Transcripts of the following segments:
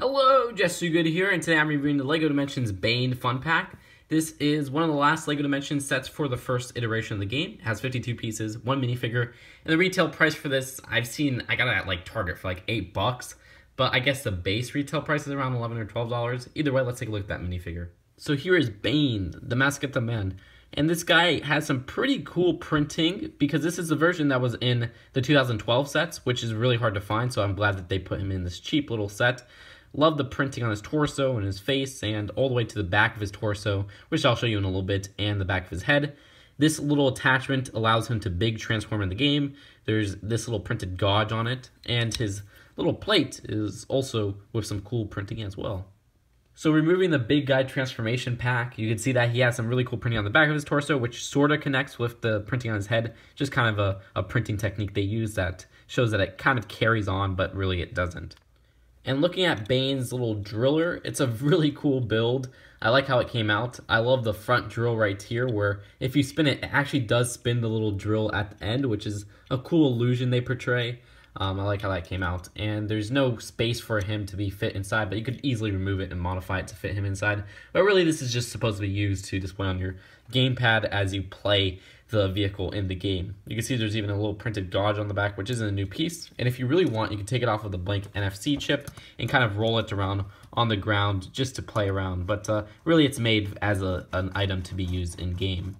Hello, Jesse Good here, and today I'm reviewing the LEGO Dimensions Bane Fun Pack. This is one of the last LEGO Dimensions sets for the first iteration of the game. It has 52 pieces, one minifigure, and the retail price for this, I've seen, I got it at like Target for like 8 bucks, but I guess the base retail price is around 11 or $12. Either way, let's take a look at that minifigure. So here is Bane, the Mask of the Man. And this guy has some pretty cool printing because this is the version that was in the 2012 sets, which is really hard to find, so I'm glad that they put him in this cheap little set. Love the printing on his torso and his face and all the way to the back of his torso, which I'll show you in a little bit, and the back of his head. This little attachment allows him to big transform in the game. There's this little printed gauge on it, and his little plate is also with some cool printing as well. So removing the big guy transformation pack, you can see that he has some really cool printing on the back of his torso, which sort of connects with the printing on his head, just kind of a, a printing technique they use that shows that it kind of carries on, but really it doesn't. And looking at Bane's little driller, it's a really cool build. I like how it came out. I love the front drill right here where if you spin it, it actually does spin the little drill at the end, which is a cool illusion they portray. Um, I like how that came out. And there's no space for him to be fit inside, but you could easily remove it and modify it to fit him inside. But really, this is just supposed to be used to display on your gamepad as you play the vehicle in the game. You can see there's even a little printed Dodge on the back, which isn't a new piece. And if you really want, you can take it off with a blank NFC chip and kind of roll it around on the ground just to play around. But uh, really, it's made as a, an item to be used in-game.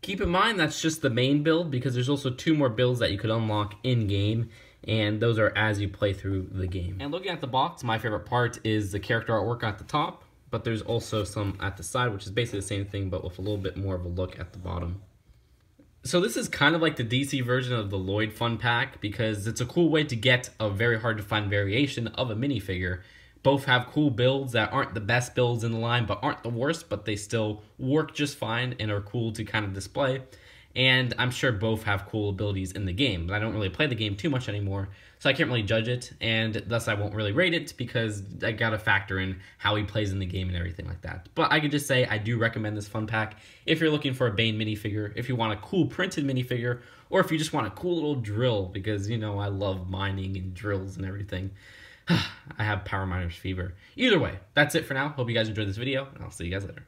Keep in mind that's just the main build because there's also two more builds that you could unlock in-game and those are as you play through the game. And looking at the box, my favorite part is the character artwork at the top, but there's also some at the side, which is basically the same thing, but with a little bit more of a look at the bottom. So this is kind of like the DC version of the Lloyd Fun Pack because it's a cool way to get a very hard to find variation of a minifigure. Both have cool builds that aren't the best builds in the line, but aren't the worst, but they still work just fine and are cool to kind of display and I'm sure both have cool abilities in the game, but I don't really play the game too much anymore, so I can't really judge it, and thus I won't really rate it because I gotta factor in how he plays in the game and everything like that. But I could just say I do recommend this fun pack if you're looking for a Bane minifigure, if you want a cool printed minifigure, or if you just want a cool little drill, because you know I love mining and drills and everything. I have power miners fever. Either way, that's it for now. Hope you guys enjoyed this video, and I'll see you guys later.